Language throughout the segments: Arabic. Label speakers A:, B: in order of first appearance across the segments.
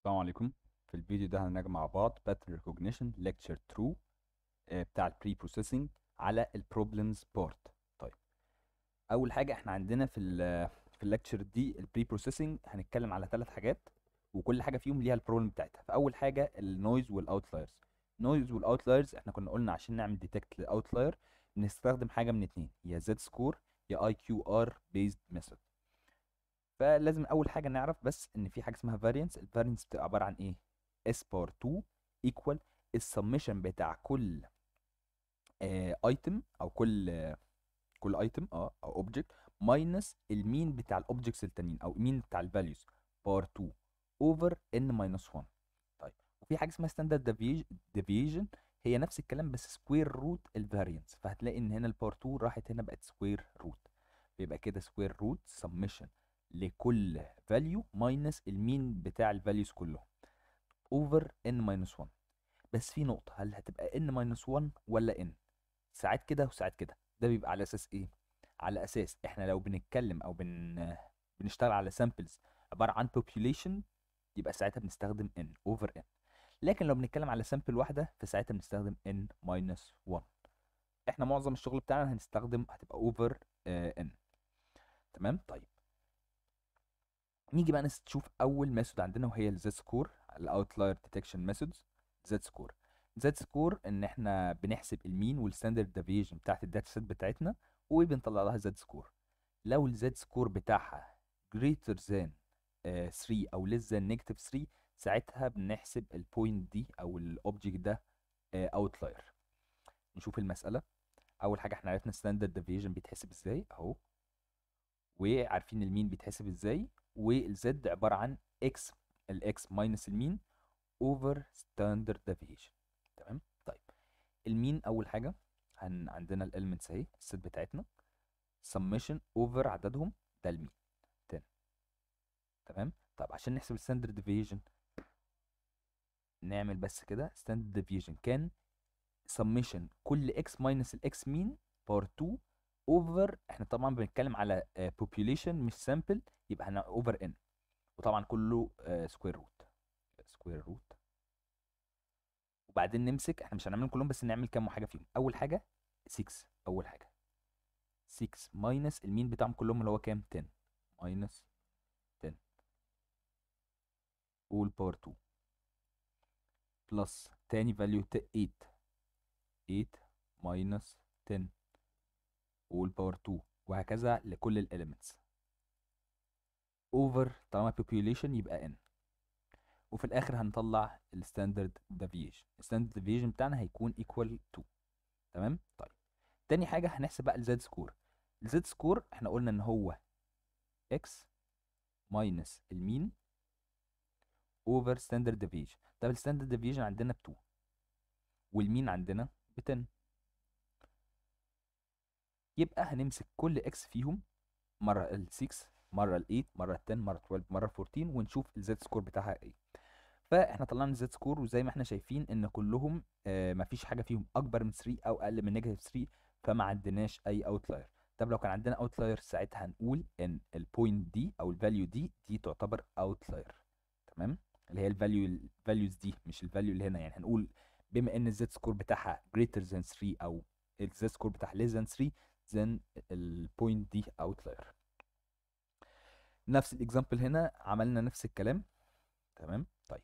A: السلام عليكم في الفيديو ده هنراجع مع بعض باترن ريكوجنيشن ليكتشر ترو بتاع البري بروسيسنج على البروبلمز بارت طيب اول حاجه احنا عندنا في ال في الليكتشر دي البري بروسيسنج هنتكلم على ثلاث حاجات وكل حاجه فيهم ليها البروبلم بتاعتها فاول حاجه النويز والاوتلايرز نويز والاوتلايرز احنا كنا قلنا عشان نعمل ديتكت للاوتلاير بنستخدم حاجه من اتنين يا زد سكور يا اي كيو ار بيزد ميثود فلازم اول حاجه نعرف بس ان في حاجه اسمها فارينس الفارينس بتبقى عباره عن ايه اس بار 2 ايكوال السمشن بتاع كل ايتم آه،, آه او كل آه كل ايتم اه او اوبجكت ماينس المين بتاع الاوبجكتس التانيين او المين بتاع الفاليوز بار 2 اوفر ان ماينس 1 طيب وفي حاجه اسمها ستاندرد ديفيجن هي نفس الكلام بس سكوير روت الفارينس فهتلاقي ان هنا البار 2 راحت هنا بقت سكوير روت بيبقى كده سكوير روت سمشن لكل فاليو ماينس المين بتاع الفاليوز كلهم اوفر ان ماينس 1 بس في نقطه هل هتبقى ان ماينس 1 ولا ان ساعات كده وساعات كده ده بيبقى على اساس ايه على اساس احنا لو بنتكلم او بن بنشتغل على سامبلز عباره عن population يبقى ساعتها بنستخدم n over n لكن لو بنتكلم على سامبل واحده فساعتها بنستخدم n minus 1 احنا معظم الشغل بتاعنا هنستخدم هتبقى over ان آه، n تمام طيب نيجي بقى نشوف اول ميثود عندنا وهي الزد سكور الاوتلاير ديتكشن ميثودز زد سكور زد سكور ان احنا بنحسب المين والستاندرد ديفيجن بتاعت الداتا سيت بتاعتنا وبنطلع لها زد سكور لو الزد سكور بتاعها greater than 3 آه، او less than negative 3 ساعتها بنحسب البوينت دي او الاوبجكت ده اوتلاير آه، نشوف المساله اول حاجه احنا عرفنا الستاندرد ديفيجن بيتحسب ازاي اهو وعارفين المين بيتحسب ازاي والزد عباره عن اكس الاكس ماينس المين اوفر ستاندرد ديفيشن تمام طيب المين اول حاجه هن عندنا الالمنتس اهي الست بتاعتنا سميشن اوفر عددهم ده المين تمام طب عشان نحسب الستاندرد ديفيشن نعمل بس كده ستاندرد ديفيشن كان سميشن كل اكس ماينس الاكس مين باور 2 اوفر احنا طبعا بنتكلم على بوبيوليشن آه، مش سامبل يبقى احنا اوفر ان وطبعا كله سكوير روت سكوير روت وبعدين نمسك احنا مش هنعملهم كلهم بس نعمل كام حاجه فيهم اول حاجه 6 اول حاجه 6 ماينس المين بتاعهم كلهم اللي هو كام 10 ماينس 10 all باور 2 بلس تاني فاليو 8 8 ماينس 10 والباور 2 وهكذا لكل الاليمنتس اوفر طالما population يبقى n وفي الاخر هنطلع الستاندرد ديفيشن الستاندرد ديفيشن بتاعنا هيكون ايكوال 2 تمام طيب تاني حاجه هنحسب بقى الزد سكور الزد سكور احنا قلنا ان هو x ماينس المين اوفر ستاندرد ديفيشن طب الستاندرد ديفيشن عندنا ب 2 والمين عندنا ب 10 يبقى هنمسك كل اكس فيهم مره ال 6 مره ال 8 مره ال 10 مره ال 12 مره ال 14 ونشوف الزد سكور بتاعها ايه فاحنا طلعنا الزد سكور وزي ما احنا شايفين ان كلهم آه فيش حاجه فيهم اكبر من 3 او اقل من نيجاتيف 3 فما عندناش اي اوتلاير طب لو كان عندنا اوتلاير ساعتها هنقول ان البوينت دي او الفاليو دي دي تعتبر اوتلاير تمام اللي هي الفاليو الفاليوز دي مش الفاليو اللي هنا يعني هنقول بما ان الزد سكور بتاعها جريتر ذان 3 او الزد سكور بتاعها ليس ذان 3 then البوينت دي اوتلاير نفس الاكزامبل هنا عملنا نفس الكلام تمام طيب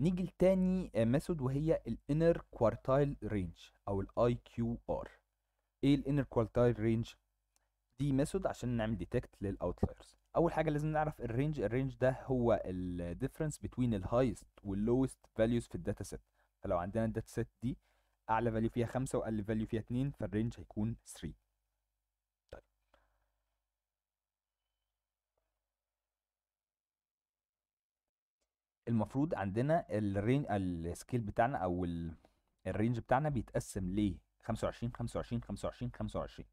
A: نيجي لتاني ميثود آه، وهي الانر كوارتايل رينج او الاي كيو ار ايه الانر كوارتايل رينج دي ميثود عشان نعمل ديتكت للاوتلايرز اول حاجه لازم نعرف الرينج الرينج ده هو الديفرنس بين الهايست واللوست فاليوز في الداتا سيت فلو عندنا الداتا سيت دي اعلى فاليو فيها 5 واقل فاليو فيها 2 فالرينج هيكون 3 طيب. المفروض عندنا الرينج السكيل بتاعنا او الرينج بتاعنا بيتقسم ل 25 25 25 25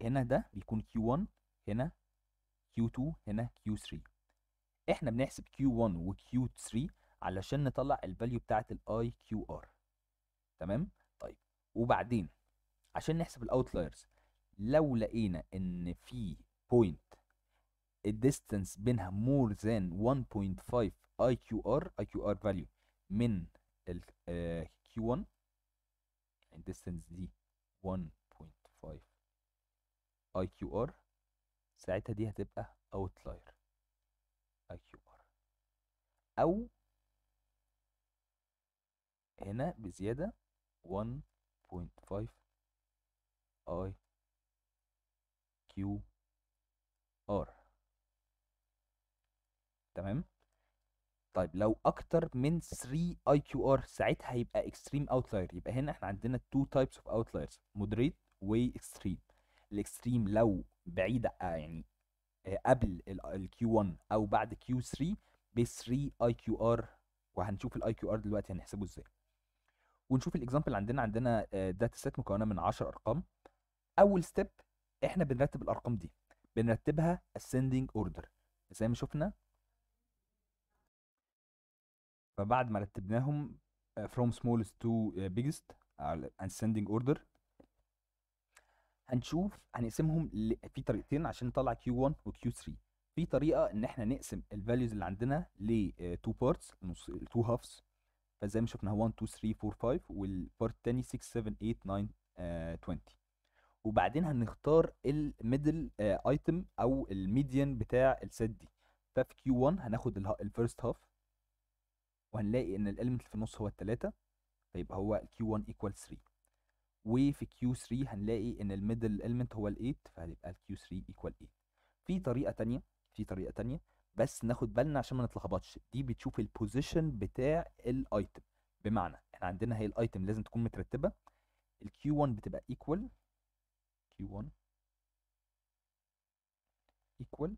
A: هنا ده بيكون Q1 هنا Q2 هنا Q3 احنا بنحسب Q1 و Q3 علشان نطلع الفاليو بتاعه الاي كيو ار تمام طيب وبعدين عشان نحسب الاوتلايرز لو لقينا ان في بوينت الديستنس بينها مور ذان 1.5 اي كيو ار اي كيو ار فاليو من ال كيو 1 الديستنس دي 1.5 اي كيو ار ساعتها دي هتبقى اوتلاير اي كيو ار او هنا بزيادة 1.5 I Q R تمام طيب لو اكتر من 3 IQR ساعتها هيبقى extreme outlier يبقى هنا احنا عندنا 2 types of outliers moderate مودريت extreme الاكستريم لو بعيده آه، يعني آه، قبل q 1 او بعد q 3 ب 3 IQR وهنشوف الاي IQR دلوقتي هنحسبه ازاي ونشوف الاكزامبل عندنا عندنا داتا آه، سيت مكونه من 10 ارقام اول ستيب احنا بنرتب الارقام دي بنرتبها ascending order زي ما شفنا فبعد ما رتبناهم آه، from smallest to آه، biggest ascending order هنشوف هنقسمهم في طريقتين عشان نطلع Q1 و Q3 في طريقه ان احنا نقسم الفاليوز اللي عندنا ل 2 بارتس 2 هافز فزي ما شفنا 1 2 3 4 5 والبارت الثاني 6 7 8 9 uh, 20 وبعدين هنختار الميدل ايتم uh, او الميديان بتاع السيت دي ففي كيو 1 هناخد الفيرست هاف وهنلاقي ان الاليمنت اللي في النص هو الثلاثه فيبقى هو كيو 1 ايكوال 3 وفي كيو 3 هنلاقي ان الميدل اليمنت هو ال8 فهيبقى الكيو 3 ايكوال 8 في طريقه ثانيه في طريقه ثانيه بس ناخد بالنا عشان ما نتلخبطش دي بتشوف البوزيشن بتاع الايتم بمعنى احنا عندنا هي الايتم لازم تكون مترتبه q 1 بتبقى ايكوال q 1 ايكوال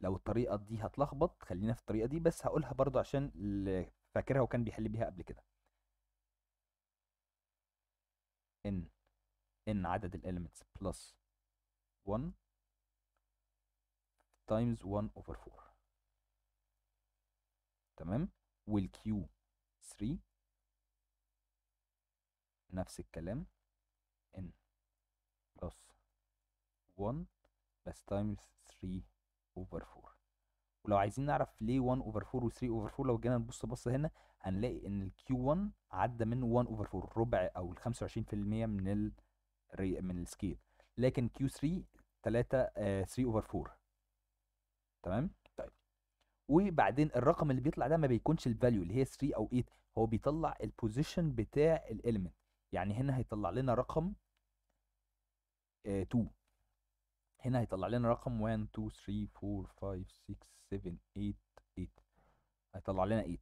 A: لو الطريقه دي هتلخبط خلينا في الطريقه دي بس هقولها برضو عشان اللي فاكرها وكان بيحل بيها قبل كده ان ان عدد الاليمنتس بلس 1 تايمز 1 over 4 تمام والكيو 3 نفس الكلام ان بلس 1 بس تايمز 3 اوفر 4 ولو عايزين نعرف ليه 1 اوفر 4 و3 اوفر 4 لو جينا نبص بص هنا هنلاقي ان الكيو 1 عدى منه 1 اوفر 4 ربع او ال 25% من ال من السكيل لكن كيو 3 3 3 اوفر 4 تمام وبعدين الرقم اللي بيطلع ده ما بيكونش الفاليو اللي هي 3 او 8 هو بيطلع البوزيشن بتاع الاليمنت يعني هنا هيطلع لنا رقم 2 آه، هنا هيطلع لنا رقم 1 2 3 4 5 6 7 8 8 هيطلع لنا 8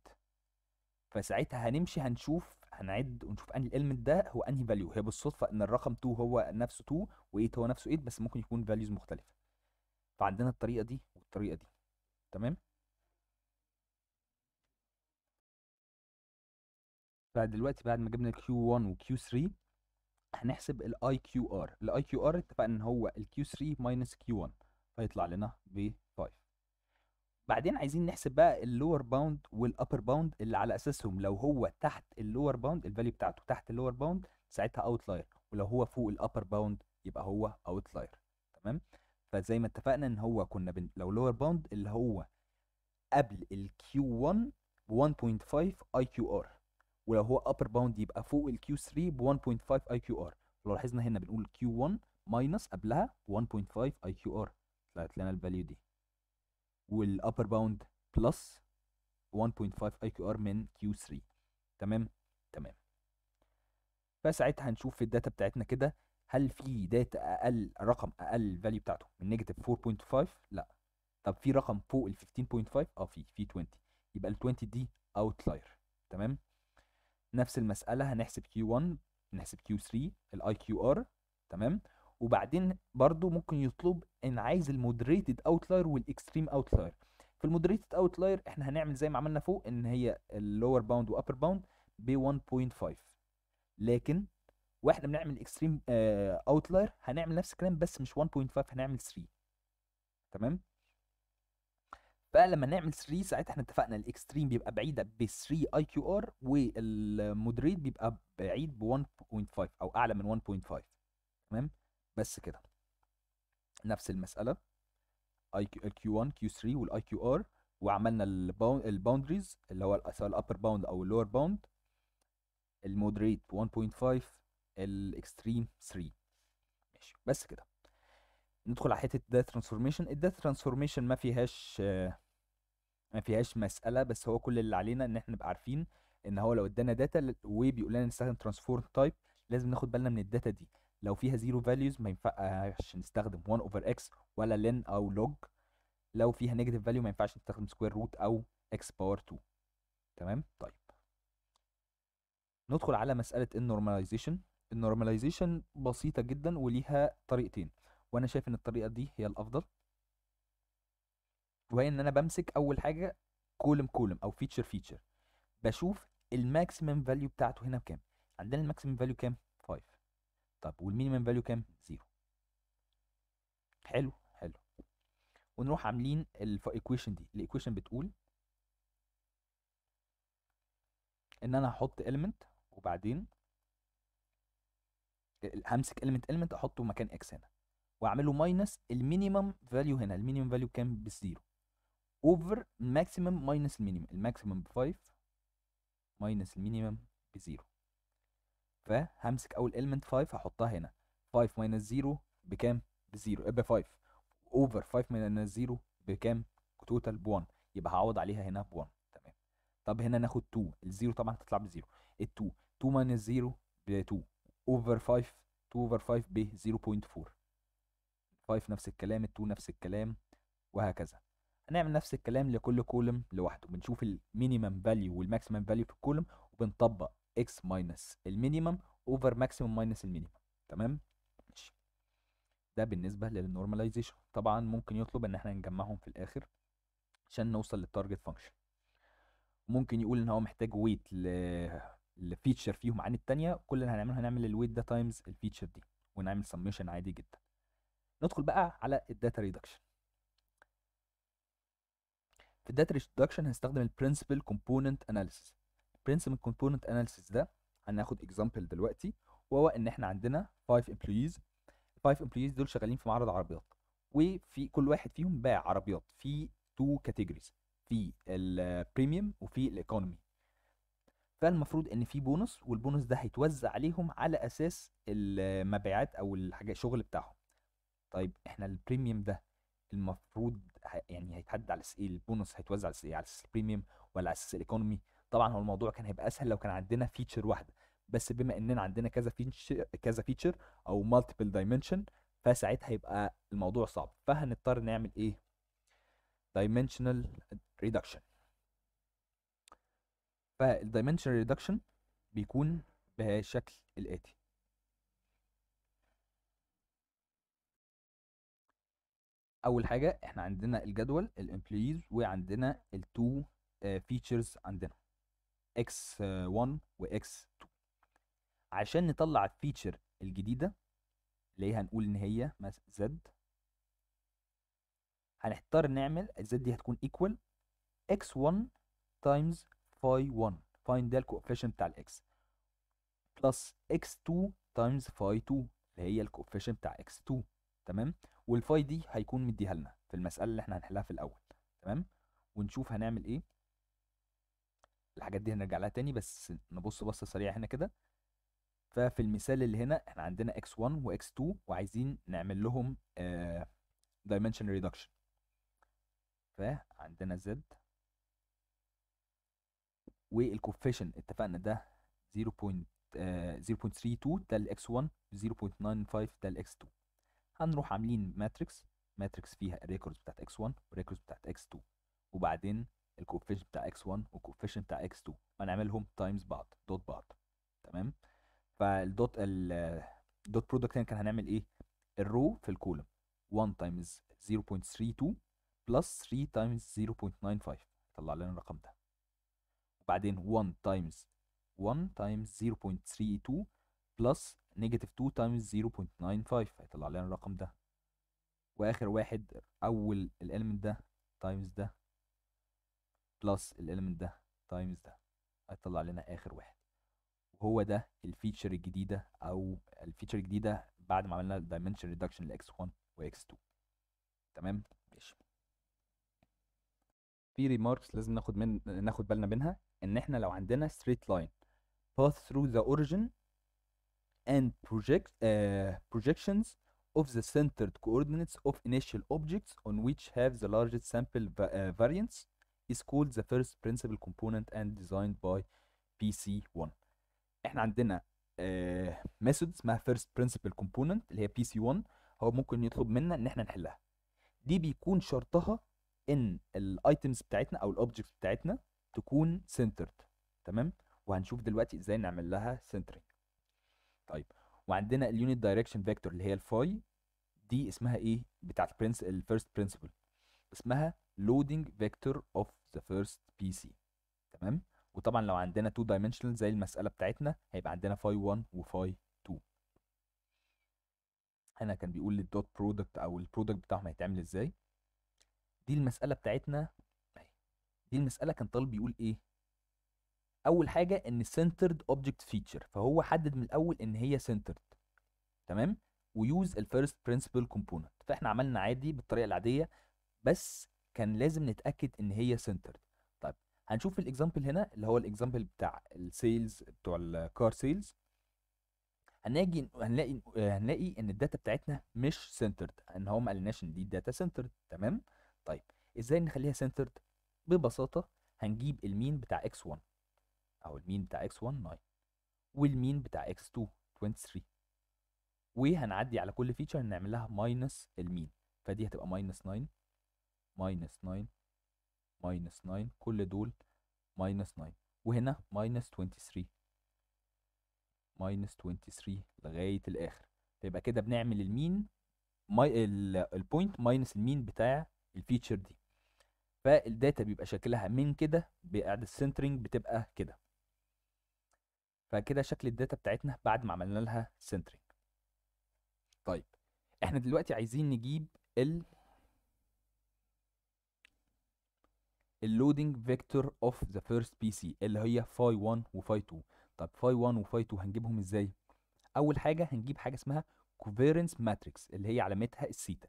A: فساعتها هنمشي هنشوف هنعد ونشوف انهي الاليمنت ده هو انهي فاليو هي بالصدفه ان الرقم 2 هو نفسه 2 و8 هو نفسه 8 بس ممكن يكون فاليوز مختلفه فعندنا الطريقه دي والطريقه دي تمام فدلوقتي بعد ما جبنا Q1 و Q3 هنحسب الاي كيو ار الاي كيو ار اتفقنا ان هو الكيو 3 ماينس كيو 1 فيطلع لنا ب 5 بعدين عايزين نحسب بقى اللور باوند والابر باوند اللي على اساسهم لو هو تحت اللور باوند الفاليو بتاعته تحت اللور باوند ساعتها اوتلاير ولو هو فوق الابر باوند يبقى هو اوتلاير تمام فزي ما اتفقنا ان هو كنا بن... لو لور باوند اللي هو قبل الكيو 1 ب 1.5 اي كيو ار ولو هو upper bound يبقى فوق ال Q3 ب 1.5 IQR لو لاحظنا هنا بنقول Q1 ماينس قبلها 1.5 IQR طلعت لنا الفاليو دي upper bound بلس 1.5 IQR من Q3 تمام تمام فساعتها هنشوف في الداتا بتاعتنا كده هل في داتا اقل رقم اقل فاليو بتاعته من نيجاتيف 4.5 لا طب في رقم فوق ال 15.5 اه في في 20 يبقى ال 20 دي اوتلاير تمام نفس المساله هنحسب Q1 نحسب Q3 ال IQR تمام وبعدين برضو ممكن يطلب ان عايز المودريتد اوتلاير والاكستريم اوتلاير في المودريتد اوتلاير احنا هنعمل زي ما عملنا فوق ان هي اللور باوند وابر باوند ب 1.5 لكن واحنا بنعمل اكستريم اوتلاير آه، هنعمل نفس الكلام بس مش 1.5 هنعمل 3 تمام بقى لما نعمل 3 ساعتها احنا اتفقنا الاكستريم بيبقى بعيده ب 3 اي كيو ار والمودريت بيبقى بعيد ب 1.5 او اعلى من 1.5 تمام بس كده نفس المساله اي كيو 1 كيو 3 والاي كيو ار وعملنا الباوندريز اللي هو سواء الابر باوند او اللور باوند المودريت 1.5 الاكستريم 3 ماشي بس كده ندخل على حته الداتا ترانسفورميشن الداتا ترانسفورميشن ما فيهاش آه ما فيهاش مساله بس هو كل اللي علينا ان احنا نبقى عارفين ان هو لو ادانا داتا وبيقول لنا نستخدم ترانسفورم تايب لازم ناخد بالنا من الداتا دي لو فيها زيرو فاليوز ما ينفعش نستخدم 1 اوفر اكس ولا لين او لوج لو فيها نيجاتيف فاليو ما ينفعش نستخدم سكوير روت او اكس باور 2 تمام طيب ندخل على مساله النورماليزيشن النورماليزيشن بسيطه جدا وليها طريقتين وانا شايف ان الطريقه دي هي الافضل وهي ان انا بمسك اول حاجه كولم كولم او فيتشر فيتشر بشوف الماكسيمم فاليو بتاعته هنا بكام عندنا الماكسيمم فاليو كام 5 طب والمينيمم فاليو كام 0 حلو حلو ونروح عاملين الايكويشن دي الايكويشن بتقول ان انا هحط element وبعدين همسك element element احطه مكان x هنا واعمله minus المينيمم فاليو هنا المينيمم فاليو كام بالزيرو اوفر الماكسيمم ماينس المينيمم الماكسيمم ب 5 ماينس المينيمم ب 0 فهمسك اول element 5 هحطها هنا 5 ماينس 0 بكام؟ ب 0 ب 5 اوفر 5 ماينس 0 بكام؟ توتال ب 1 يبقى هعوض عليها هنا ب 1 تمام طب هنا ناخد 2 ال 0 طبعا هتطلع ب 0 ال 2 2 ماينس 0 ب 2 اوفر 5 2 اوفر 5 ب 0.4 5 نفس الكلام ال 2 نفس الكلام وهكذا هنعمل نفس الكلام لكل كولم لوحده بنشوف المينيمم فاليو والماكسيمم فاليو في الكولم وبنطبق اكس ماينس المينيمم اوفر ماكسيمم ماينس المينيمم تمام ماشي ده بالنسبه للنورماليزيشن طبعا ممكن يطلب ان احنا نجمعهم في الاخر عشان نوصل للتارجت فانكشن ممكن يقول ان هو محتاج ويت ل الفيتشر فيهم عن التانية كل اللي هنعمله هنعمل الويت ده تايمز الفيتشر دي ونعمل سميشن عادي جدا ندخل بقى على الداتا ريدكشن في الداتا ريستراكشن هنستخدم البرنسبل كومبوننت اناليسيس البرنسبل كومبوننت اناليسيس ده هناخد اكزامبل دلوقتي وهو ان احنا عندنا 5 امبلويز 5 امبلويز دول شغالين في معرض عربيات وفي كل واحد فيهم باع عربيات في تو كاتيجوريز في البريميوم وفي الايكونومي فالمفروض ان في بونص والبونص ده هيتوزع عليهم على اساس المبيعات او الحاجات الشغل بتاعهم طيب احنا البريميوم ده المفروض يعني هيتحدد على ايه البونص هيتوزع على ايه على اساس البريميوم ولا على اساس الايكونومي طبعا هو الموضوع كان هيبقى اسهل لو كان عندنا فيتشر واحده بس بما اننا عندنا كذا فيتشر كذا فيتشر او مالتيبل دايمنشن فساعتها هيبقى الموضوع صعب فهنضطر نعمل ايه دايمنشنال ريدكشن فالدايمنشنال ريدكشن بيكون بشكل الاتي اول حاجه احنا عندنا الجدول الامبلويز وعندنا التو فيتشرز آه، عندنا x1 واكس 2 عشان نطلع الفيتشر الجديده اللي هي هنقول ان هي زد هنحتار نعمل الزد دي هتكون equal x1 times phi 1 فاين ده الكوفيشن بتاع الاكس بلس x2 times phi 2 اللي هي الكوفيشن بتاع x2 تمام والفاي دي هيكون مديها لنا في المساله اللي احنا هنحلها في الاول تمام ونشوف هنعمل ايه الحاجات دي هنرجع لها تاني بس نبص بصه سريعه هنا كده ففي المثال اللي هنا احنا عندنا x1 و x2 وعايزين نعمل لهم دايمنشن آه، ريدكشن فعندنا زد والكوفيشن اتفقنا ده 0.32 ده الاكس x1 0.95 ده الاكس x2 هنروح عاملين ماتريكس ماتريكس فيها الريكوردز بتاعت x1 والريكوردز بتاعت x2 وبعدين الكوفيشن بتاع x1 والكوفيشن بتاع x2 هنعملهم تايمز بعض دوت بعض تمام فالدوت الدوت برودكت هنا كان هنعمل ايه الرو في الكولم 1 تايمز 0.32 بلس 3 تايمز 0.95 طلع لنا الرقم ده وبعدين 1 تايمز 1 تايمز 0.32 بلس نيجاتيف 2 تايمز 0.95 هيطلع لنا الرقم ده واخر واحد اول الاليمنت ده تايمز ده بلس الاليمنت ده تايمز ده هيطلع لنا اخر واحد وهو ده الفيتشر الجديده او الفيتشر الجديده بعد ما عملنا الدايمنشن ريدكشن لاكس 1 واكس 2 تمام ماشي في ريماركس لازم ناخد من ناخد بالنا منها ان احنا لو عندنا ستريت لاين باث ثرو ذا اوريجن and project, uh, projections of the centered coordinates of initial objects on which have the largest sample va uh, variance is called the first principal component and designed by PC1 احنا عندنا ميثود uh, اسمها first principal component اللي هي PC1 هو ممكن يطلب منا ان احنا نحلها دي بيكون شرطها ان الايتمز بتاعتنا او الاوبجكتس بتاعتنا تكون centered تمام وهنشوف دلوقتي ازاي نعمل لها centering طيب وعندنا اليونت دايركشن فيكتور اللي هي الفاي دي اسمها ايه بتاعت البرنس الفيرست برنسبل اسمها لودنج فيكتور اوف ذا فيرست بي سي تمام وطبعا لو عندنا 2 دايمنشنال زي المساله بتاعتنا هيبقى عندنا فاي 1 وفاي 2 هنا كان بيقول الدوت برودكت او البرودكت بتاعهم هيتعمل ازاي دي المساله بتاعتنا دي المساله كان طالب بيقول ايه اول حاجه ان centered object feature فهو حدد من الاول ان هي centered تمام ويوز الفيرست برنسبل كومبوننت فاحنا عملنا عادي بالطريقه العاديه بس كان لازم نتاكد ان هي centered طيب هنشوف الاكزامبل هنا اللي هو الاكزامبل بتاع السيلز بتوع الكار سيلز هنلاقي هنلاقي هنلاقي ان الداتا بتاعتنا مش سنترد ان هو ما قالناش ان دي داتا سنترد تمام طيب ازاي نخليها سنترد ببساطه هنجيب المين بتاع x1 أو المين بتاع x1 9 والمين بتاع x2 23 وهنعدي على كل فيتشر نعمل لها ماينس المين فدي هتبقى ماينس 9 ماينس 9 ماينس 9 كل دول ماينس 9 وهنا ماينس 23 ماينس 23 لغاية الآخر فيبقى كده بنعمل المين البوينت ماينس المين بتاع الفيتشر دي فالداتا بيبقى شكلها من كده بعد السنترنج بتبقى كده فكده شكل الداتا بتاعتنا بعد ما عملنا لها سنترنج طيب احنا دلوقتي عايزين نجيب ال اللودنج فيكتور اوف ذا فيرست بي سي اللي هي فاي 1 وفاي 2 طب فاي 1 وفاي 2 هنجيبهم ازاي اول حاجه هنجيب حاجه اسمها كوفيرنس ماتريكس اللي هي علامتها السيتا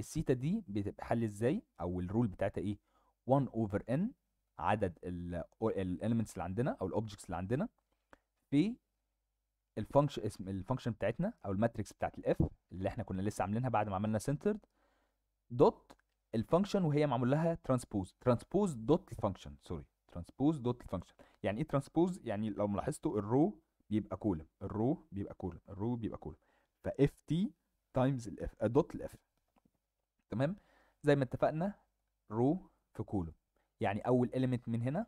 A: السيتا دي بتتحل ازاي او الرول بتاعتها ايه 1 اوفر ان عدد الاليمنتس اللي عندنا او الاوبجكتس اللي عندنا في الفانكشن اسم الفانكشن بتاعتنا او الماتريكس بتاعت الاف اللي احنا كنا لسه عاملينها بعد ما عملنا سنترد دوت الفانكشن وهي معمول لها ترانسبوز ترانسبوز دوت الفانكشن سوري ترانسبوز دوت الفانكشن يعني ايه ترانسبوز يعني لو ملاحظتوا الرو بيبقى كولم الرو بيبقى كولم الرو بيبقى كولم فاف تي تايمز الاف دوت الاف تمام زي ما اتفقنا رو في كولم يعني اول اليمنت من هنا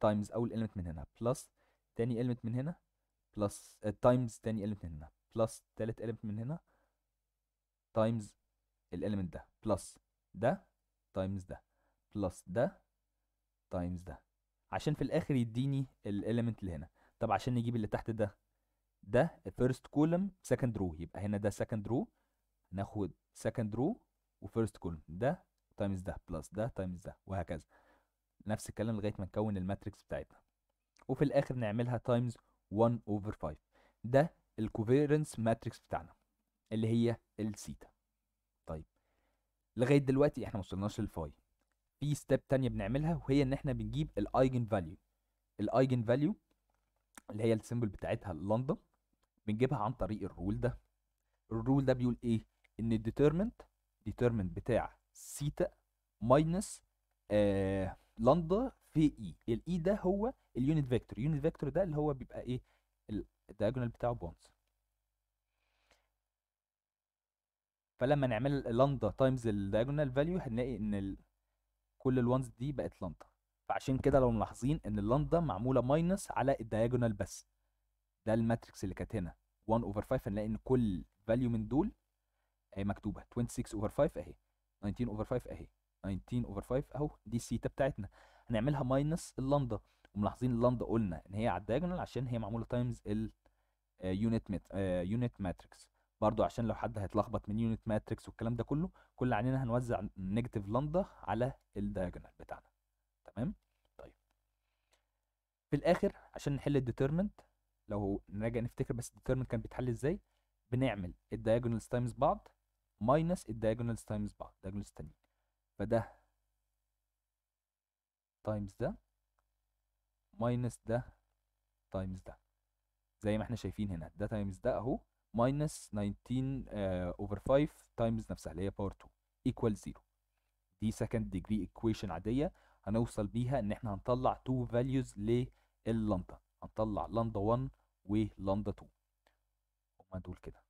A: تايمز اول اليمنت من هنا بلس تاني element من هنا uh, تايمز آه، تاني element من هنا plus تالت element من هنا تايمز element ده plus ده تايمز ده plus ده تايمز ده عشان في الاخر يديني ال element اللي هنا طب عشان نجيب اللي تحت ده ده first column second row يبقى هنا ده second row ناخد second row و first column ده تايمز ده plus ده تايمز ده وهكذا نفس الكلام لغايه ما نكون الماتريكس بتاعتنا وفي الاخر نعملها تايمز 1 اوفر 5 ده الكوفيرنس ماتريكس بتاعنا اللي هي السيتا طيب لغايه دلوقتي احنا ما وصلناش للفاي في ستيب تانية بنعملها وهي ان احنا بنجيب الايجن فاليو الايجن فاليو اللي هي السيمبل بتاعتها لندن بنجيبها عن طريق الرول ده الرول ده بيقول ايه ان الديترمنت ديترمنت بتاع سيتا ماينس آه لندا في اي e. الاي e ده هو اليونت فيكتور اليونت فيكتور ده اللي هو بيبقى ايه الدياجونال بتاعه بونز فلما نعمل لاندا تايمز الدياجونال فاليو هنلاقي ان ال... كل الوانز دي بقت لاندا فعشان كده لو ملاحظين ان اللاندا معموله ماينس على الدياجونال بس ده الماتريكس اللي كانت هنا 1 اوفر 5 هنلاقي ان كل فاليو من دول اهي مكتوبه 26 اوفر 5 اهي 19 اوفر 5 اهي 19 اوفر 5 اهو دي السيتا بتاعتنا هنعملها ماينس اللندا وملاحظين اللندا قلنا ان هي على الدايجونال عشان هي معموله تايمز اليونت مت يونت ماتريكس برضو عشان لو حد هيتلخبط من يونت ماتريكس والكلام ده كله كل علينا هنوزع نيجاتيف لندا على الدايجونال بتاعنا تمام طيب في الاخر عشان نحل الديترمنت لو نراجع نفتكر بس الديترمنت كان بيتحل ازاي بنعمل الدايجونالز تايمز بعض ماينس الدايجونالز تايمز بعض الدايجونالز التانيين فده تايمز ده ماينس ده تايمز ده زي ما احنا شايفين هنا ده تايمز ده اهو ماينس 19 اوفر 5 تايمز نفسها اللي هي باور 2 ايكوال 0 دي سكند ديجري ايكويشن عاديه هنوصل بيها ان احنا هنطلع تو فاليوز لللندا هنطلع لندا 1 ولندا 2 هما دول كده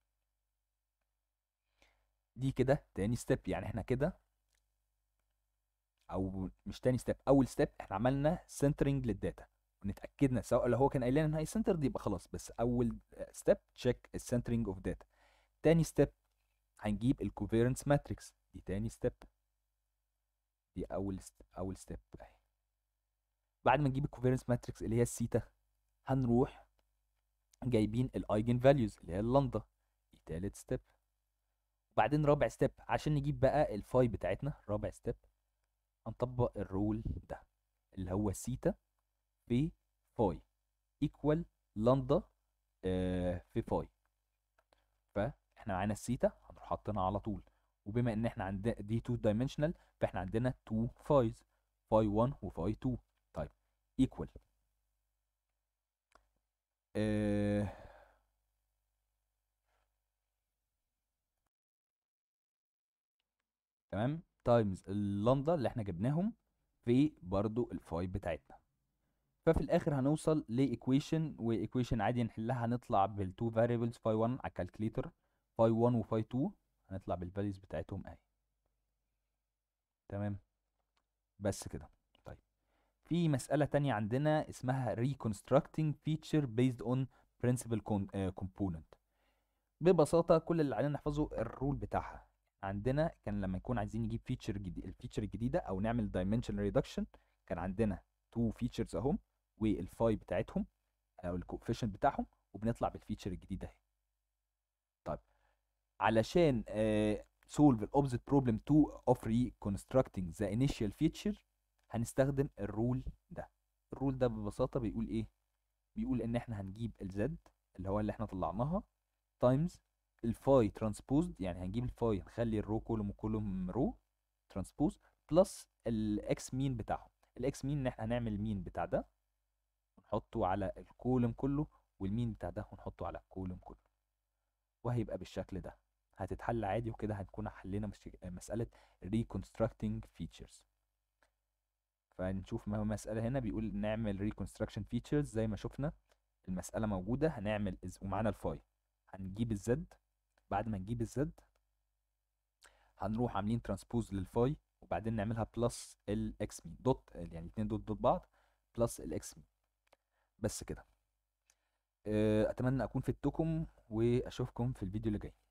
A: دي كده تاني ستيب يعني احنا كده او مش تاني ستيب اول ستيب احنا عملنا سنترنج للداتا ونتاكدنا سواء لو هو كان قايل لنا ان هي سنترد يبقى خلاص بس اول ستيب تشيك السنترنج اوف داتا تاني ستيب هنجيب الكوفيرنس ماتريكس دي تاني ستيب دي اول ست اول ستيب اهي بعد ما نجيب الكوفيرنس ماتريكس اللي هي السيتا هنروح جايبين الايجن فاليوز اللي هي اللندا دي تالت ستيب وبعدين رابع ستيب عشان نجيب بقى الفاي بتاعتنا رابع ستيب هنطبق الرول ده اللي هو سيتا في فاي ايكوال آه، لندا في فاي فاحنا معانا السيتا هنروح حاطينها على طول وبما ان احنا عندنا دي 2 دايمنشنال فاحنا عندنا 2 فايز فاي 1 وفاي 2 طيب ايكوال آه. تمام تايمز اللندا اللي احنا جبناهم في برضو الفاي بتاعتنا ففي الاخر هنوصل لايكويشن وايكويشن عادي نحلها هنطلع بالتو فاريبلز فاي 1 على الكالكليتر فاي 1 وفاي 2 هنطلع بالفاليوز بتاعتهم اهي تمام بس كده طيب في مسألة تانية عندنا اسمها reconstructing feature based on principal آه، component ببساطة كل اللي علينا نحفظه الرول بتاعها عندنا كان لما يكون عايزين نجيب فيتشر جديد الفيتشر الجديده او نعمل دايمنشن ريدكشن كان عندنا تو فيتشرز اهم والفاي بتاعتهم او الكوفيشنت بتاعهم وبنطلع بالفيتشر الجديده اهي طيب علشان سولف الاوبزيت بروبلم 2 اوف كونستراكتنج ذا انيشال فيتشر هنستخدم الرول ده الرول ده ببساطه بيقول ايه بيقول ان احنا هنجيب الزد اللي هو اللي احنا طلعناها تايمز الفاي ترانسبوزد يعني هنجيب الفاي نخلي الرو كولوم كولوم رو ترانسبوز بلس الاكس مين بتاعهم الاكس مين ان احنا هنعمل المين بتاع ده ونحطه على الكولوم كله والمين بتاع ده ونحطه على الكولوم كله وهيبقى بالشكل ده هتتحل عادي وكده هنكون حلينا مسألة reconstructing features فنشوف ما هو مسألة هنا بيقول نعمل reconstruction features زي ما شفنا المسألة موجودة هنعمل ومعانا الفاي هنجيب الزد بعد ما نجيب الزد هنروح عاملين ترانسبوز للفاي وبعدين نعملها بلس الاكس مي دوت يعني اتنين دوت دوت بعض بلس الاكس مي بس كده آه، اتمنى اكون فدتكم واشوفكم في الفيديو اللي جاي